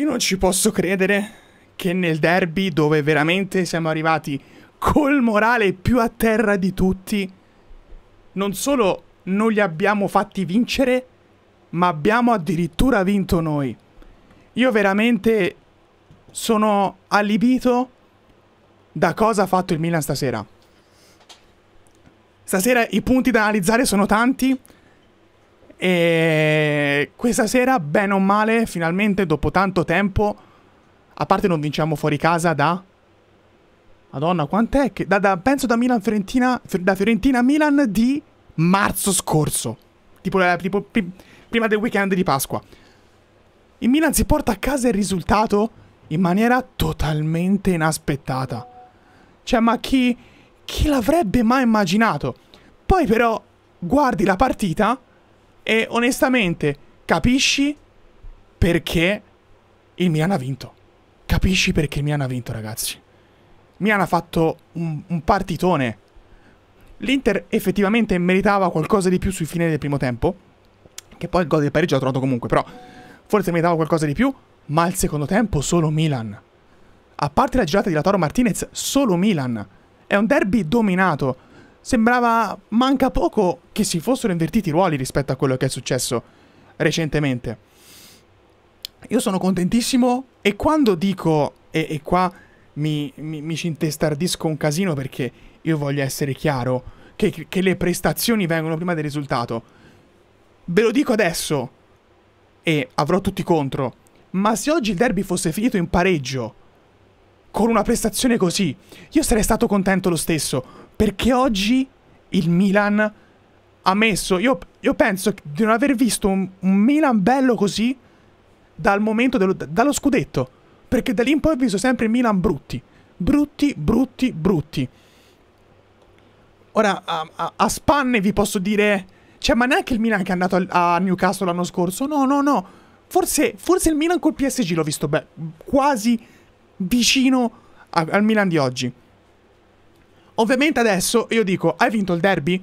Io non ci posso credere che nel derby, dove veramente siamo arrivati col morale più a terra di tutti, non solo non li abbiamo fatti vincere, ma abbiamo addirittura vinto noi. Io veramente sono allibito da cosa ha fatto il Milan stasera. Stasera i punti da analizzare sono tanti. E questa sera, bene o male, finalmente dopo tanto tempo, a parte non vinciamo fuori casa da... Madonna, quant'è che... Da, da, penso da Milan Fiorentina... Da Fiorentina Milan di marzo scorso. Tipo, eh, tipo pri, prima del weekend di Pasqua. Il Milan si porta a casa il risultato in maniera totalmente inaspettata. Cioè, ma chi... Chi l'avrebbe mai immaginato? Poi però guardi la partita e onestamente capisci perché il Milan ha vinto. Capisci perché il Milan ha vinto, ragazzi. Milan ha fatto un, un partitone. L'Inter effettivamente meritava qualcosa di più sui fine del primo tempo, che poi il gol del pareggio ha trovato comunque, però forse meritava qualcosa di più, ma al secondo tempo solo Milan. A parte la girata di Latoro Martinez, solo Milan. È un derby dominato sembrava manca poco che si fossero invertiti i ruoli rispetto a quello che è successo recentemente. Io sono contentissimo e quando dico, e, e qua mi, mi, mi, ci intestardisco un casino perché io voglio essere chiaro, che, che le prestazioni vengono prima del risultato. Ve lo dico adesso e avrò tutti contro, ma se oggi il derby fosse finito in pareggio, con una prestazione così, io sarei stato contento lo stesso. Perché oggi il Milan ha messo... Io, io penso di non aver visto un, un Milan bello così dal momento dello, dallo scudetto. Perché da lì in poi ho visto sempre Milan brutti. Brutti, brutti, brutti. Ora, a, a, a, spanne vi posso dire... Cioè, ma neanche il Milan che è andato a, Newcastle l'anno scorso. No, no, no. Forse, forse il Milan col PSG l'ho visto beh, quasi vicino al Milan di oggi. Ovviamente adesso io dico, hai vinto il derby?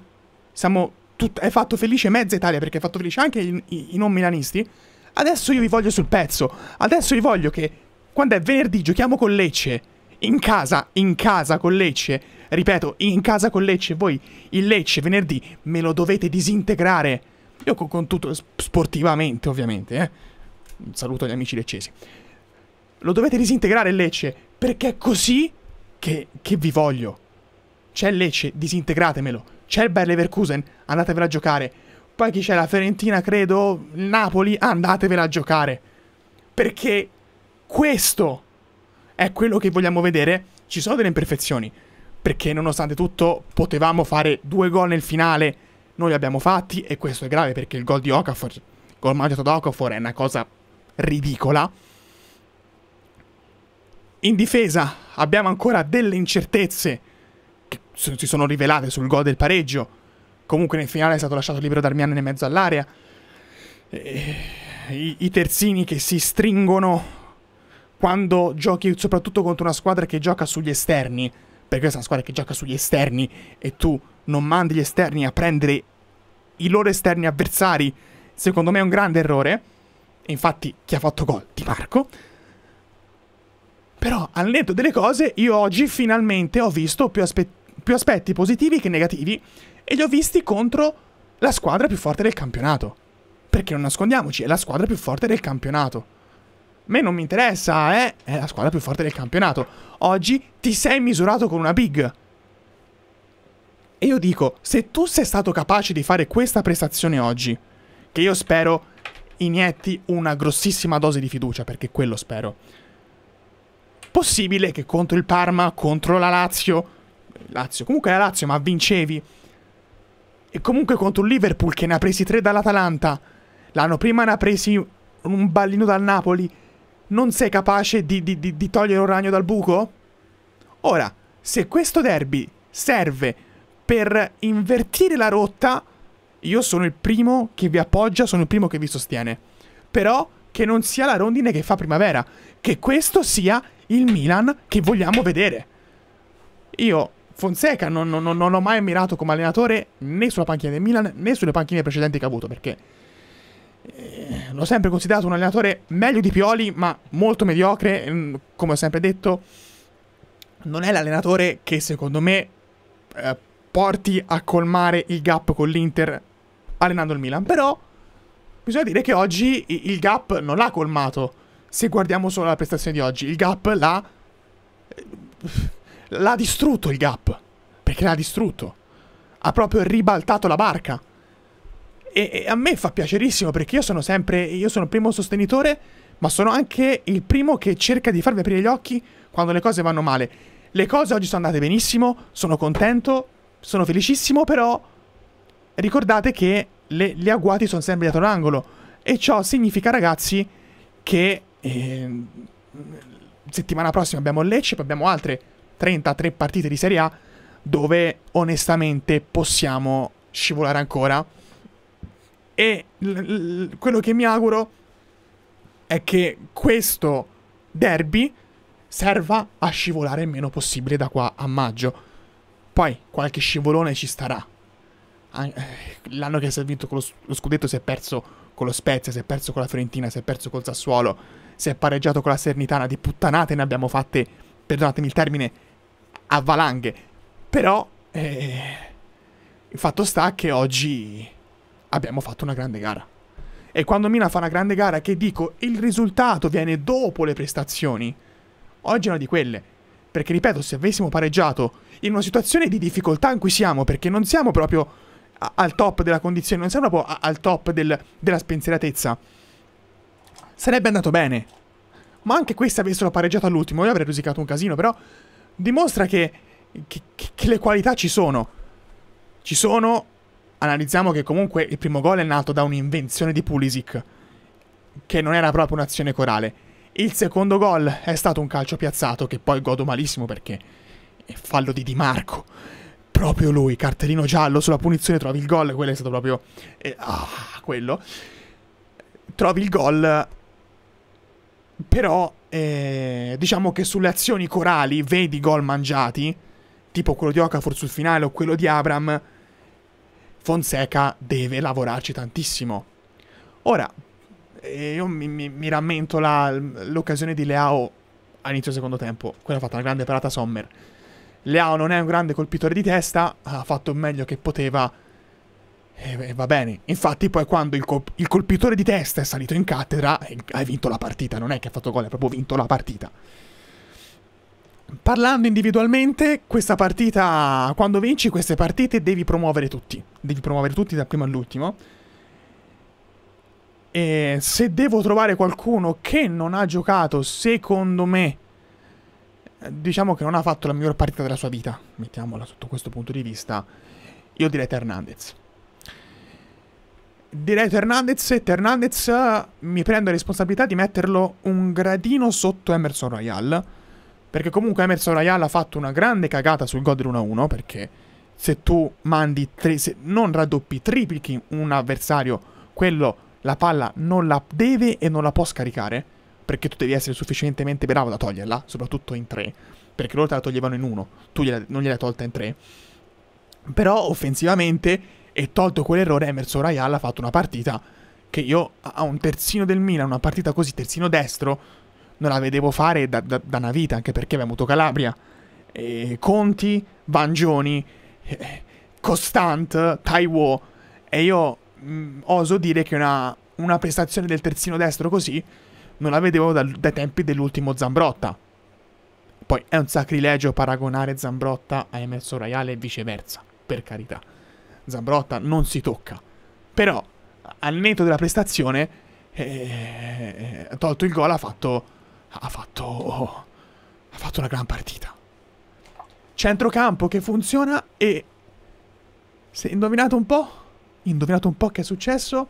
Siamo tut- hai fatto felice mezza Italia perché hai fatto felice anche i, i, i non milanisti. Adesso io vi voglio sul pezzo. Adesso vi voglio che quando è venerdì giochiamo con Lecce. In casa, in casa con Lecce. Ripeto, in casa con Lecce. Voi il Lecce venerdì me lo dovete disintegrare. Io con, con tutto sportivamente, ovviamente. Eh. Un saluto agli amici leccesi. Lo dovete disintegrare il Lecce perché è così che, che vi voglio c'è Lecce, disintegratemelo, c'è il Bayer Leverkusen, andatevela a giocare, poi chi c'è la Fiorentina, credo, il Napoli, andatevela a giocare. Perché questo è quello che vogliamo vedere, ci sono delle imperfezioni, perché nonostante tutto potevamo fare due gol nel finale, noi li abbiamo fatti e questo è grave perché il gol di Okafor, il gol mangiato da Okafor è una cosa ridicola. In difesa abbiamo ancora delle incertezze si sono rivelate sul gol del pareggio. Comunque nel finale è stato lasciato libero Darmian in mezzo all'area. I, I terzini che si stringono quando giochi soprattutto contro una squadra che gioca sugli esterni. Perché questa è una squadra che gioca sugli esterni e tu non mandi gli esterni a prendere i loro esterni avversari. Secondo me è un grande errore. Infatti, chi ha fatto gol? Di Marco. Però, al netto delle cose, io oggi finalmente ho visto più aspettative più aspetti positivi che negativi e li ho visti contro la squadra più forte del campionato. Perché non nascondiamoci, è la squadra più forte del campionato. A me non mi interessa, eh? È la squadra più forte del campionato. Oggi ti sei misurato con una big. E io dico, se tu sei stato capace di fare questa prestazione oggi, che io spero inietti una grossissima dose di fiducia, perché quello spero. Possibile che contro il Parma, contro la Lazio, Lazio. Comunque era Lazio, ma vincevi. E comunque contro un Liverpool che ne ha presi tre dall'Atalanta. L'anno prima ne ha presi un ballino dal Napoli. Non sei capace di, di, di, di togliere un ragno dal buco? Ora, se questo derby serve per invertire la rotta, io sono il primo che vi appoggia, sono il primo che vi sostiene. Però che non sia la rondine che fa primavera, che questo sia il Milan che vogliamo vedere. Io Fonseca non, non, non ho mai ammirato come allenatore né sulla panchina del Milan né sulle panchine precedenti che ha avuto perché eh, l'ho sempre considerato un allenatore meglio di Pioli ma molto mediocre, mm, come ho sempre detto, non è l'allenatore che secondo me eh, porti a colmare il gap con l'Inter allenando il Milan, però bisogna dire che oggi il gap non l'ha colmato. Se guardiamo solo la prestazione di oggi, il gap l'ha eh, l'ha distrutto il gap. Perché l'ha distrutto. Ha proprio ribaltato la barca. E, e, a me fa piacerissimo perché io sono sempre, io sono il primo sostenitore, ma sono anche il primo che cerca di farvi aprire gli occhi quando le cose vanno male. Le cose oggi sono andate benissimo, sono contento, sono felicissimo, però ricordate che le, gli agguati sono sempre dietro l'angolo. E ciò significa, ragazzi, che eh, settimana prossima abbiamo Lecce, poi abbiamo altre 33 partite di Serie A dove onestamente possiamo scivolare ancora. E quello che mi auguro è che questo derby serva a scivolare il meno possibile da qua a maggio. Poi qualche scivolone ci starà. Eh, l'anno che si è vinto con lo scudetto si è perso con lo Spezia, si è perso con la Fiorentina, si è perso col Sassuolo, si è pareggiato con la Sernitana, di puttanate ne abbiamo fatte, perdonatemi il termine, a valanghe. Però eh, il fatto sta che oggi abbiamo fatto una grande gara. E quando Mina fa una grande gara, che dico, il risultato viene dopo le prestazioni. Oggi è una di quelle. Perché, ripeto, se avessimo pareggiato in una situazione di difficoltà in cui siamo, perché non siamo proprio al top della condizione, non siamo proprio al top del, della spensieratezza, sarebbe andato bene. Ma anche questa avessero pareggiato all'ultimo, io avrei risicato un casino, però dimostra che, che, che le qualità ci sono. Ci sono, analizziamo che comunque il primo gol è nato da un'invenzione di Pulisic, che non era proprio un'azione corale. Il secondo gol è stato un calcio piazzato che poi godo malissimo perché è fallo di Di Marco. Proprio lui, cartellino giallo, sulla punizione trovi il gol, quello è stato proprio... Eh, ah, quello. Trovi il gol però eh, diciamo che sulle azioni corali vedi gol mangiati, tipo quello di Okafor sul finale o quello di Abram, Fonseca deve lavorarci tantissimo. Ora, eh, io mi, mi, mi rammento l'occasione di Leao all'inizio del secondo tempo, quella fatta una grande parata Sommer. Leao non è un grande colpitore di testa, ha fatto meglio che poteva e, eh, va bene. Infatti, poi quando il, col- il, colpitore di testa è salito in cattedra, eh, hai vinto la partita. Non è che ha fatto gol, hai proprio vinto la partita. Parlando individualmente, questa partita, quando vinci queste partite, devi promuovere tutti. Devi promuovere tutti dal primo all'ultimo. E se devo trovare qualcuno che non ha giocato, secondo me, eh, diciamo che non ha fatto la miglior partita della sua vita, mettiamola sotto questo punto di vista, io direi Hernandez direi Hernandez. Fernandez eh, mi prendo la responsabilità di metterlo un gradino sotto Emerson Royal. Perché comunque Emerson Royal ha fatto una grande cagata sul gol 1 1 Perché se tu mandi tre, se non raddoppi, triplichi un avversario, quello la palla non la deve e non la può scaricare. Perché tu devi essere sufficientemente bravo da toglierla, soprattutto in tre. Perché loro te la toglievano in uno, tu gliela, non gliela hai tolta in tre. Però offensivamente e tolto quell'errore, Emerson Royal ha fatto una partita che io a un terzino del Milan, una partita così, terzino destro, non la vedevo fare da, da, da una vita, anche perché abbiamo avuto Calabria, eh, Conti, Vangioni, eh, Constant, Taiwo. E io mh, mm, oso dire che una, una, prestazione del terzino destro così non la vedevo da, dai tempi dell'ultimo Zambrotta. Poi è un sacrilegio paragonare Zambrotta a Emerson Royale e viceversa, per carità. Zambrotta non si tocca. Però, al netto della prestazione, eh, tolto il gol, ha fatto, ha fatto... Oh, ha fatto una gran partita. Centrocampo che funziona e... Se indovinate un po'? Indovinate un po' che è successo?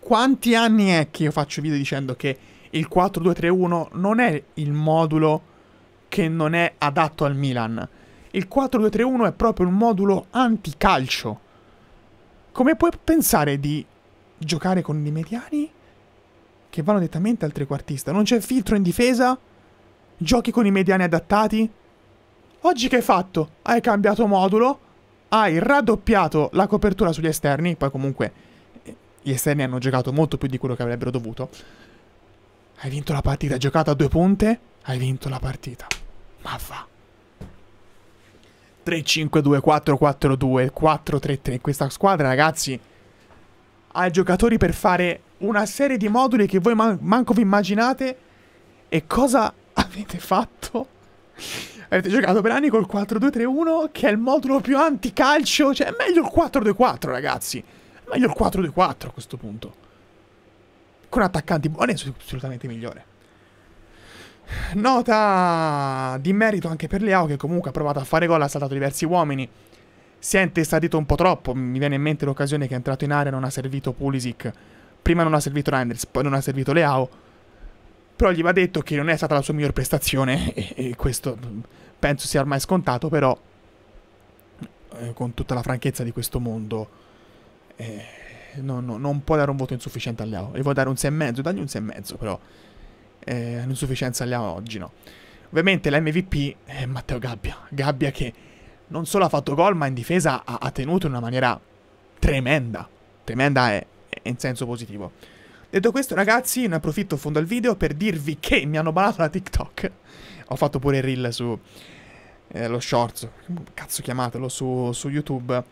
Quanti anni è che io faccio video dicendo che il 4-2-3-1 non è il modulo che non è adatto al Milan? Il 4-2-3-1 è proprio un modulo anticalcio. Come puoi pensare di giocare con i mediani che vanno nettamente al trequartista? Non c'è filtro in difesa? Giochi con i mediani adattati? Oggi che hai fatto? Hai cambiato modulo? Hai raddoppiato la copertura sugli esterni? Poi comunque eh, gli esterni hanno giocato molto più di quello che avrebbero dovuto. Hai vinto la partita, hai giocato a due punte, hai vinto la partita. Ma va. 3-5-2, 4-4-2, 4-3-3. Questa squadra, ragazzi, ha giocatori per fare una serie di moduli che voi man manco vi immaginate. E cosa avete fatto? avete giocato per anni col 4-2-3-1, che è il modulo più anticalcio. Cioè, è meglio il 4-2-4, ragazzi. È meglio il 4-2-4 a questo punto. Con attaccanti buoni è assolutamente migliore. Nota di merito anche per Leao che comunque ha provato a fare gol, ha saltato diversi uomini. Si è intestadito un po' troppo, mi viene in mente l'occasione che è entrato in area non ha servito Pulisic. Prima non ha servito Reinders, poi non ha servito Leao. Però gli va detto che non è stata la sua miglior prestazione e, e questo penso sia ormai scontato, però eh, con tutta la franchezza di questo mondo eh, no, no, non può dare un voto insufficiente a Leao. E vuoi dare un 6,5, dagli un 6,5 però eh, l'insufficienza abbiamo oggi, no? Ovviamente l'MVP è eh, Matteo Gabbia. Gabbia che non solo ha fatto gol, ma in difesa ha, ha tenuto in una maniera tremenda. Tremenda è, è in senso positivo. Detto questo, ragazzi, ne approfitto a fondo al video per dirvi che mi hanno balato la TikTok. Ho fatto pure il reel su... Eh, lo shorts, cazzo chiamatelo, su, su YouTube.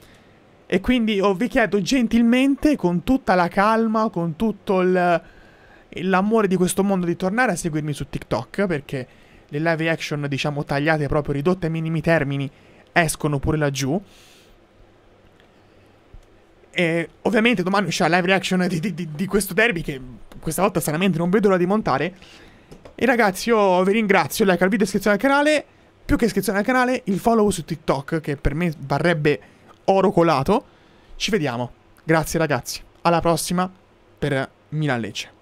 E quindi oh, vi chiedo gentilmente, con tutta la calma, con tutto il l'amore di questo mondo di tornare a seguirmi su TikTok perché le live action, diciamo, tagliate proprio ridotte ai minimi termini escono pure laggiù. E ovviamente domani uscirà live reaction di, di, di, questo derby che questa volta stranamente non vedo l'ora di montare. E ragazzi, io vi ringrazio, like al video, iscrizione al canale, più che iscrizione al canale, il follow su TikTok che per me varrebbe oro colato. Ci vediamo. Grazie ragazzi. Alla prossima per Milan Lecce.